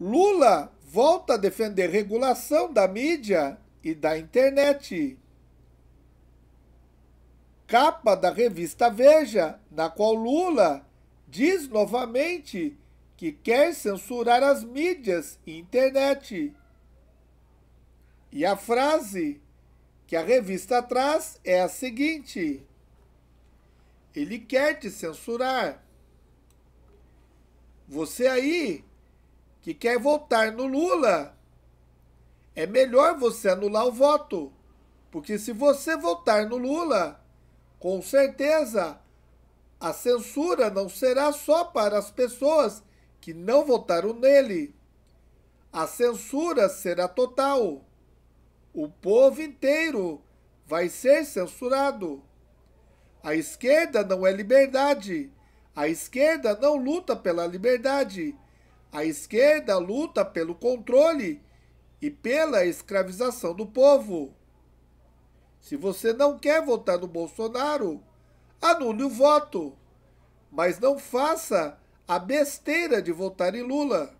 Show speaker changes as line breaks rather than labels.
Lula volta a defender regulação da mídia e da internet. Capa da revista Veja, na qual Lula diz novamente que quer censurar as mídias e internet. E a frase que a revista traz é a seguinte: Ele quer te censurar. Você aí que quer votar no Lula, é melhor você anular o voto. Porque se você votar no Lula, com certeza a censura não será só para as pessoas que não votaram nele. A censura será total. O povo inteiro vai ser censurado. A esquerda não é liberdade. A esquerda não luta pela liberdade. A esquerda luta pelo controle e pela escravização do povo. Se você não quer votar no Bolsonaro, anule o voto, mas não faça a besteira de votar em Lula.